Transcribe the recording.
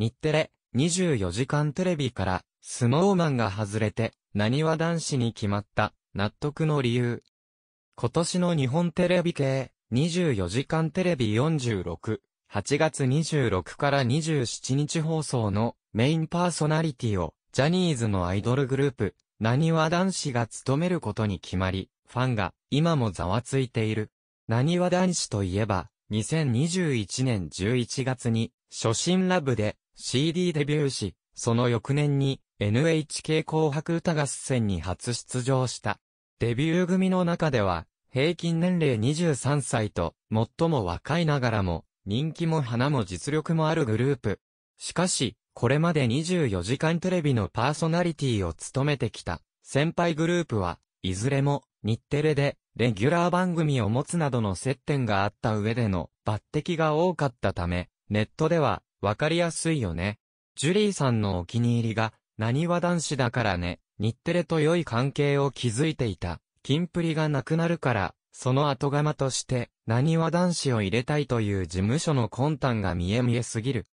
日テレ、24時間テレビから、スノーマンが外れて、何は男子に決まった、納得の理由。今年の日本テレビ系、24時間テレビ46、8月26から27日放送のメインパーソナリティを、ジャニーズのアイドルグループ、何は男子が務めることに決まり、ファンが今もざわついている。何は男子といえば、2021年11月に、初心ラブで、CD デビューし、その翌年に NHK 紅白歌合戦に初出場した。デビュー組の中では、平均年齢23歳と、最も若いながらも、人気も花も実力もあるグループ。しかし、これまで24時間テレビのパーソナリティを務めてきた、先輩グループは、いずれも、日テレで、レギュラー番組を持つなどの接点があった上での、抜擢が多かったため、ネットでは、わかりやすいよね。ジュリーさんのお気に入りが、何は男子だからね、日テレと良い関係を築いていた。キンプリがなくなるから、その後釜として、何は男子を入れたいという事務所の魂胆が見え見えすぎる。